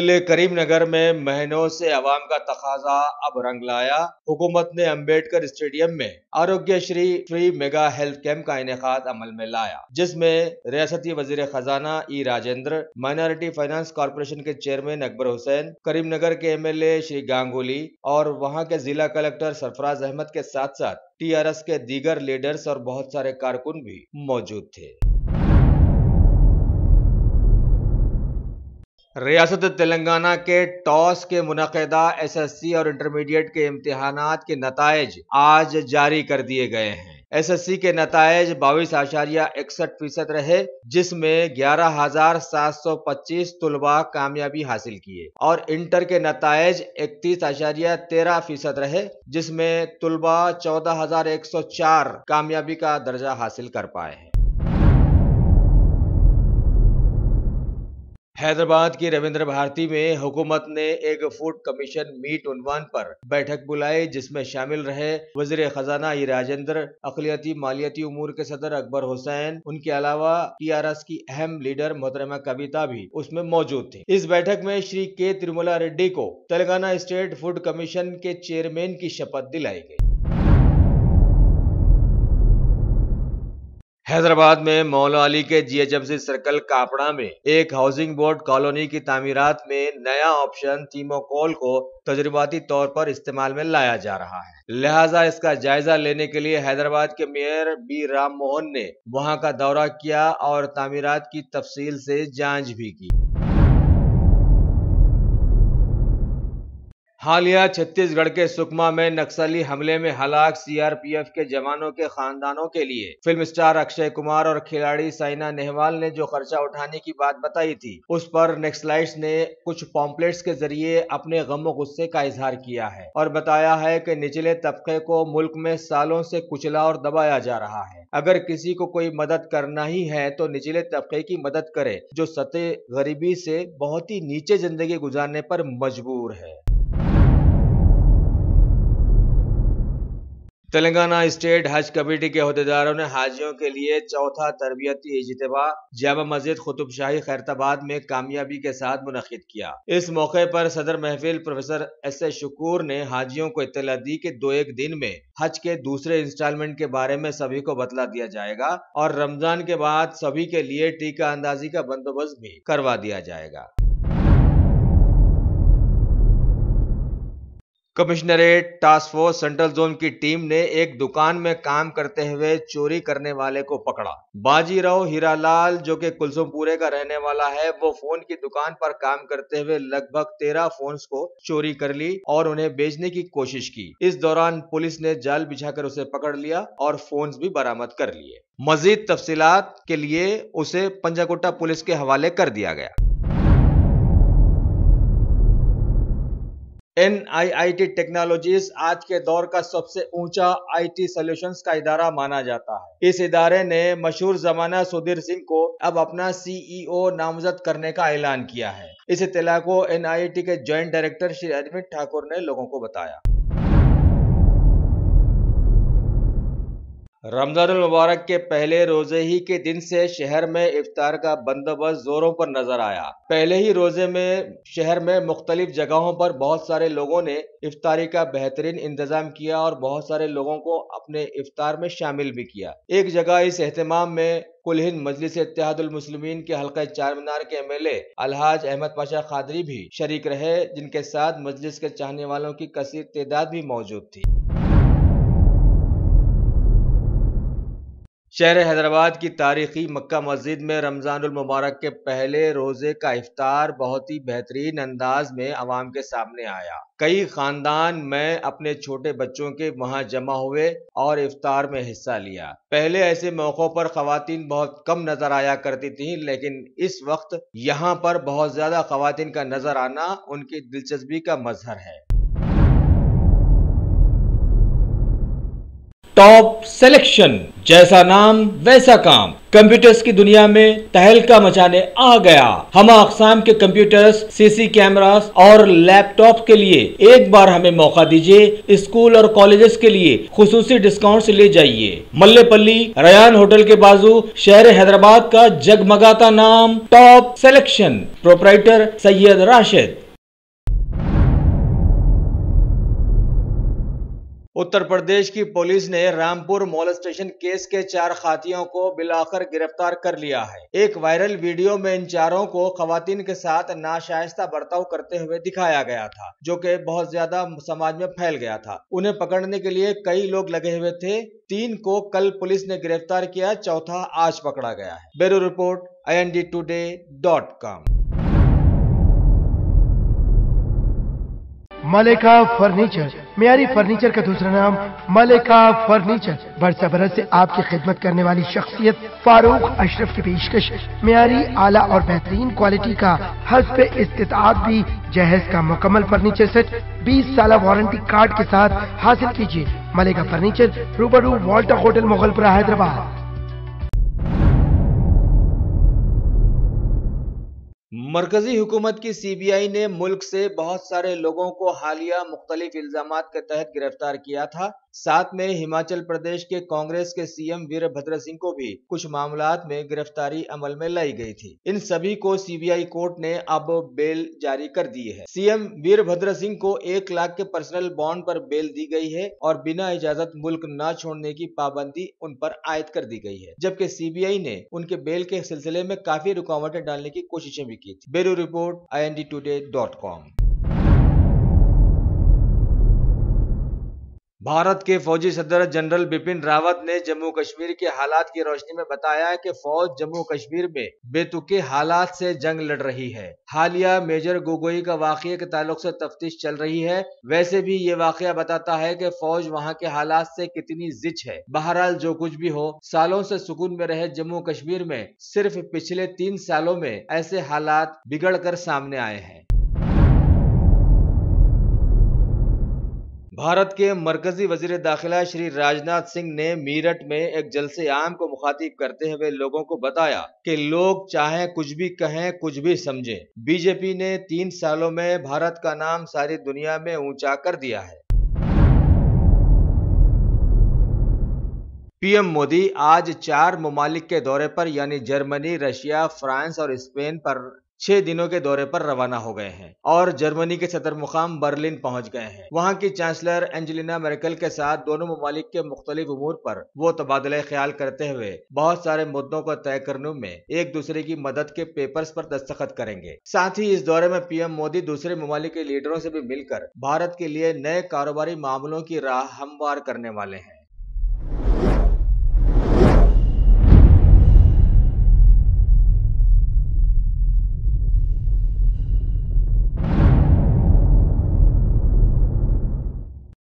जिले करीमनगर में महीनों से आवाम का तकाजा अब रंग लाया हुकूमत ने अम्बेडकर स्टेडियम में Arogya Shri free mega health camp का इनका अमल में लाया जिसमें रियासती वजीर खजाना E Rajender minority finance corporation के चेयरमैन अकबर हुसैन करीमनगर के M L A Shri Ganguly और वहाँ के जिला कलेक्टर सरफराज अहमद के साथ साथ टी आर एस के दीगर लीडर्स और बहुत सारे कारकुन भी मौजूद थे रियासत तेलंगाना के टॉस के मुनदा एसएससी और इंटरमीडिएट के इम्तहान के नतज आज जारी कर दिए गए हैं एसएससी के नतज बाईस आशारिया इकसठ फीसद रहे जिसमें ग्यारह हजार सात सौ पच्चीस तलबा कामयाबी हासिल किए और इंटर के नतज इकतीस आशारिया तेरह फीसद रहे जिसमें तलबा चौदह हजार एक सौ चार कामयाबी का दर्जा हासिल कर पाए हैं हैदराबाद के रविंद्र भारती में हुकूमत ने एक फूड कमीशन मीट उन्वान पर बैठक बुलाई जिसमें शामिल रहे वजीर खजाना ई राजेंद्र अकलियती मालियती उमूर के सदर अकबर हुसैन उनके अलावा टी आर एस की अहम लीडर मोहतरमा कविता भी उसमें मौजूद थी इस बैठक में श्री के तिरुमला रेड्डी को तेलंगाना स्टेट फूड कमीशन के चेयरमैन की शपथ दिलाई गयी हैदराबाद में मौला अली के जीएचएमसी सर्कल कापड़ा में एक हाउसिंग बोर्ड कॉलोनी की तमीरत में नया ऑप्शन थीमोकोल को तजुर्बाती तौर पर इस्तेमाल में लाया जा रहा है लिहाजा इसका जायजा लेने के लिए हैदराबाद के मेयर बी राम मोहन ने वहाँ का दौरा किया और तामीरात की तफसील से जांच भी की हालिया छत्तीसगढ़ के सुकमा में नक्सली हमले में हलाक सीआरपीएफ के जवानों के खानदानों के लिए फिल्म स्टार अक्षय कुमार और खिलाड़ी साइना नेहवाल ने जो खर्चा उठाने की बात बताई थी उस पर नेक्सलाइट ने कुछ पॉम्पलेट्स के जरिए अपने गम गुस्से का इजहार किया है और बताया है कि निचले तबके को मुल्क में सालों से कुचला और दबाया जा रहा है अगर किसी को कोई मदद करना ही है तो निचले तबके की मदद करे जो सतह गरीबी से बहुत ही नीचे जिंदगी गुजारने पर मजबूर है तेलंगाना स्टेट हज कमेटी के अहदेदारों ने हाजियों के लिए चौथा तरबियती इजतबा जामा मस्जिद खुतुब शाही खैरताबाद में कामयाबी के साथ मुनद किया इस मौके पर सदर महफिल प्रोफेसर एस एस शकूर ने हाजियों को इतला दी कि दो एक दिन में हज के दूसरे इंस्टॉलमेंट के बारे में सभी को बतला दिया जाएगा और रमजान के बाद सभी के लिए टीका अंदाजी का बंदोबस्त भी करवा दिया जाएगा commissionerate task force central zone की टीम ने एक दुकान में काम करते हुए चोरी करने वाले को पकड़ा बाजीराव हीरालाल जो कि कुलसुमपुरे का रहने वाला है वो फोन की दुकान पर काम करते हुए लगभग तेरह फोन को चोरी कर ली और उन्हें बेचने की कोशिश की इस दौरान पुलिस ने जाल बिछाकर उसे पकड़ लिया और फोन भी बरामद कर लिए मजीद तफसीत के लिए उसे पंजाकोटा पुलिस के हवाले कर दिया गया N I I T technologies आज के दौर का सबसे ऊंचा आई टी सोल्यूशन का इदारा माना जाता है इस इदारे ने मशहूर जमाना सुधीर सिंह को अब अपना सीईओ e नामजद करने का ऐलान किया है इस इतला को एन आई टी के ज्वाइंट डायरेक्टर श्री अरविंद ठाकुर ने लोगों को बताया मुबारक के पहले रोजे ही के दिन से शहर में इफ्तार का बंदोबस्त जोरों पर नजर आया पहले ही रोजे में शहर में मुख्तलिफ जगहों पर बहुत सारे लोगों ने इफ्तारी का बेहतरीन इंतजाम किया और बहुत सारे लोगों को अपने इफ्तार में शामिल भी किया एक जगह इस अहतमाम में कुल हिंद मजलिस मुस्लिमीन के हल्का चार मीनार के M L A Alhaj Ahmed Pasha Quadri भी शरीक रहे जिनके साथ मजलिस के चाहने वालों की कसर तदाद भी मौजूद थी शहर हैदराबाद की तारीखी मक्का मस्जिद में मुबारक के पहले रोज़े का इफ्तार बहुत ही बेहतरीन अंदाज में आवाम के सामने आया कई खानदान में अपने छोटे बच्चों के वहां जमा हुए और इफ्तार में हिस्सा लिया पहले ऐसे मौक़ों पर खातन बहुत कम नजर आया करती थी लेकिन इस वक्त यहाँ पर बहुत ज्यादा खातन का नजर आना उनकी दिलचस्पी का मजहर है टॉप सिलेक्शन जैसा नाम वैसा काम कंप्यूटर्स की दुनिया में तहलका मचाने आ गया हम अकसाम के कंप्यूटर्स सीसी कैमरास और लैपटॉप के लिए एक बार हमें मौका दीजिए स्कूल और कॉलेजेस के लिए खसूसी डिस्काउंट ले जाइए मल्लेपल्ली रयान होटल के बाजू शहर हैदराबाद का जगमगाता नाम top selection proprietor Syed Rashid Uttar Pradesh की पुलिस ने रामपुर मॉल स्टेशन केस के चार खातियों को बिलाकर गिरफ्तार कर लिया है एक वायरल वीडियो में इन चारों को खातन के साथ नाशायस्ता बर्ताव करते हुए दिखाया गया था जो कि बहुत ज्यादा समाज में फैल गया था उन्हें पकड़ने के लिए कई लोग लगे हुए थे तीन को कल पुलिस ने गिरफ्तार किया चौथा आज पकड़ा गया है bureau report I N D today dot com Malika furniture मयारी फर्नीचर का दूसरा नाम मलिका फर्नीचर बरसा बरस ऐसी आपकी खिदमत करने वाली शख्सियत फारूक अशरफ की पेशकश मयारी आला और बेहतरीन क्वालिटी का हसब इस्तात भी जहेज का मुकम्मल फर्नीचर सेट 20 साल वारंटी कार्ड के साथ हासिल कीजिए मलिका फर्नीचर रूबरू वॉल्टा होटल मुगलपुरा हैदराबाद मरकजी हुकूमत की सीबीआई ने मुल्क से बहुत सारे लोगों को हालिया मुख्तलिफ इल्जाम के तहत गिरफ्तार किया था साथ में हिमाचल प्रदेश के कांग्रेस के सीएम वीरभद्र सिंह को भी कुछ मामला में गिरफ्तारी अमल में लाई गई थी इन सभी को सीबीआई कोर्ट ने अब बेल जारी कर दी है सीएम वीरभद्र सिंह को एक लाख के पर्सनल बॉन्ड पर बेल दी गई है और बिना इजाजत मुल्क न छोड़ने की पाबंदी उन पर आयद कर दी गई है जबकि सीबीआई ने उनके बेल के सिलसिले में काफी रुकावटें डालने की कोशिशें भी की Bureau Report, indtoday.com. भारत के फौजी सदर जनरल बिपिन रावत ने जम्मू कश्मीर के हालात की रोशनी में बताया कि फौज जम्मू कश्मीर में बेतुके हालात से जंग लड़ रही है हालिया मेजर गोगोई का वाक़े के ताल्लुक से तफ्तीश चल रही है वैसे भी ये वाक़ बताता है कि फौज वहाँ के हालात से कितनी जिच है बहरहाल जो कुछ भी हो सालों से सुकून में रहे जम्मू कश्मीर में सिर्फ पिछले तीन सालों में ऐसे हालात बिगड़ कर सामने आए हैं भारत के मरकजी वजीर दाखिला श्री राजनाथ सिंह ने मीरठ में एक जलसे आम को मुखातिब करते हुए लोगों को बताया कि लोग चाहे कुछ भी कहें कुछ भी समझें बीजेपी ने तीन सालों में भारत का नाम सारी दुनिया में ऊंचा कर दिया है पीएम मोदी आज चार ममालिक के दौरे पर यानी जर्मनी रशिया फ्रांस और स्पेन पर छह दिनों के दौरे पर रवाना हो गए हैं और जर्मनी के सदर मुकाम बर्लिन पहुंच गए हैं वहां की चांसलर एंजेलिना मेरकल के साथ दोनों ममालिक के मुख्तलिफ उमूर पर वो तबादले ख्याल करते हुए बहुत सारे मुद्दों को तय करने में एक दूसरे की मदद के पेपर्स पर दस्तखत करेंगे साथ ही इस दौरे में पीएम मोदी दूसरे ममालिक के लीडरों से भी मिलकर भारत के लिए नए कारोबारी मामलों की राह हमवार करने वाले हैं